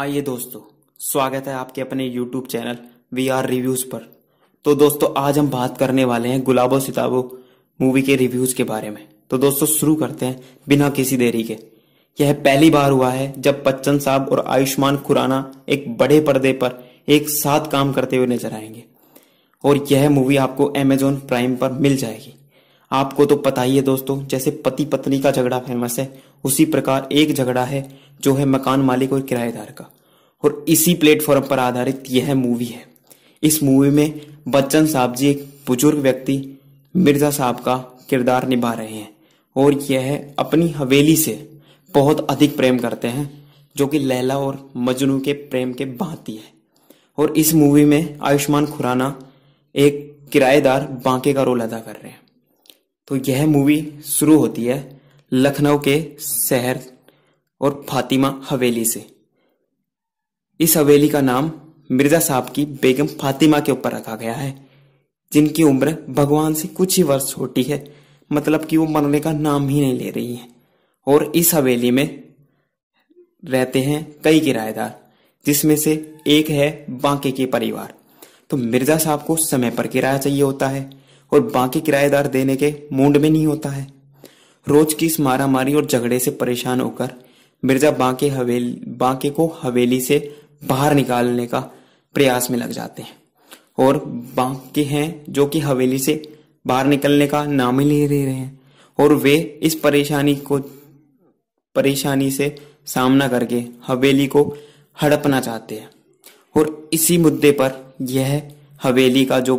आइए दोस्तों स्वागत है आपके अपने YouTube channel we are reviews पर तो दोस्तों आज हम बात करने वाले हैं गुलाबो सिताबो मूवी के रिव्यूज के बारे में तो दोस्तों शुरू करते हैं बिना किसी देरी के यह पहली बार हुआ है जब बच्चन साहब और आयुष्मान खुराना एक बड़े पर्दे पर एक साथ काम करते हुए नजर आएंगे और यह मूवी आपको एमेजोन प्राइम पर मिल जाएगी आपको तो पता ही है दोस्तों जैसे पति पत्नी का झगड़ा फेमस है उसी प्रकार एक झगड़ा है जो है मकान मालिक और किराएदार का और इसी प्लेटफॉर्म पर आधारित यह मूवी है इस मूवी में बच्चन साहब जी एक बुजुर्ग व्यक्ति मिर्जा साहब का किरदार निभा रहे हैं और यह अपनी हवेली से बहुत अधिक प्रेम करते हैं जो कि लैला और मजनू के प्रेम के बांती है और इस मूवी में आयुष्मान खुराना एक किराएदार बांके का रोल अदा कर रहे हैं तो यह मूवी शुरू होती है लखनऊ के शहर और फातिमा हवेली से इस हवेली का नाम मिर्जा साहब की बेगम फातिमा के ऊपर रखा गया है जिनकी उम्र भगवान से कुछ ही वर्ष छोटी है मतलब कि वो मरने का नाम ही नहीं ले रही है और इस हवेली में रहते हैं कई किराएदार जिसमें से एक है बांके के परिवार तो मिर्जा साहब को समय पर किराया चाहिए होता है और बाकी किराएदार देने के मूड में नहीं होता है रोज की इस मारामारी और झगड़े से परेशान होकर मिर्जा बांके हवेली बांके को हवेली से बाहर निकालने का प्रयास में लग जाते हैं और बांके हैं जो कि हवेली से बाहर निकलने का नाम ही ले रहे हैं और वे इस परेशानी को परेशानी से सामना करके हवेली को हड़पना चाहते हैं और इसी मुद्दे पर यह हवेली का जो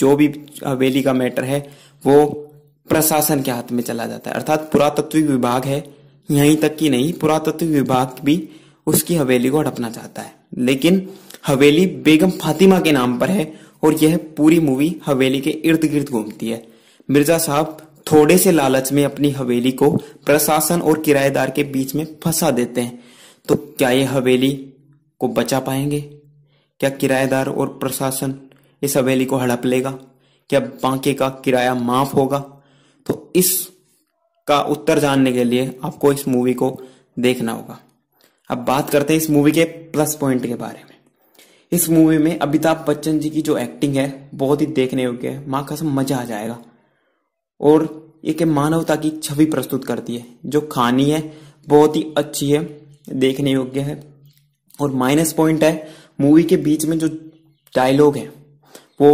जो भी हवेली का मैटर है वो प्रशासन के हाथ में चला जाता है अर्थात पुरातत्विक विभाग है यहीं तक की नहीं पुरातत्विक विभाग भी उसकी हवेली को हड़पना चाहता है लेकिन हवेली बेगम फातिमा के नाम पर है और यह पूरी मूवी हवेली के इर्द गिर्द घूमती है मिर्जा साहब थोड़े से लालच में अपनी हवेली को प्रशासन और किराएदार के बीच में फंसा देते हैं तो क्या ये हवेली को बचा पाएंगे क्या किराएदार और प्रशासन इस हवेली को हड़प लेगा क्या बांके का किराया माफ होगा तो इस का उत्तर जानने के लिए आपको इस मूवी को देखना होगा अब बात करते हैं इस मूवी के प्लस पॉइंट के बारे में इस मूवी में अमिताभ बच्चन जी की जो एक्टिंग है बहुत ही देखने योग्य है माँ सब मजा आ जाएगा और एक मानवता की छवि प्रस्तुत करती है जो कहानी है बहुत ही अच्छी है देखने योग्य है और माइनस पॉइंट है मूवी के बीच में जो डायलॉग है वो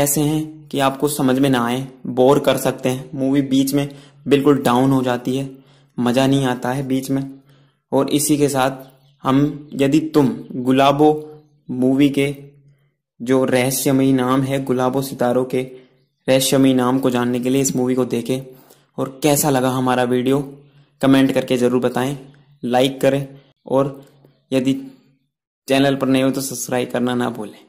ऐसे हैं कि आपको समझ में ना आए बोर कर सकते हैं मूवी बीच में बिल्कुल डाउन हो जाती है मज़ा नहीं आता है बीच में और इसी के साथ हम यदि तुम गुलाबो मूवी के जो रहस्यमयी नाम है गुलाबो सितारों के रहस्यमयी नाम को जानने के लिए इस मूवी को देखें और कैसा लगा हमारा वीडियो कमेंट करके ज़रूर बताएं लाइक करें और यदि चैनल पर नए हो तो सब्सक्राइब करना ना भूलें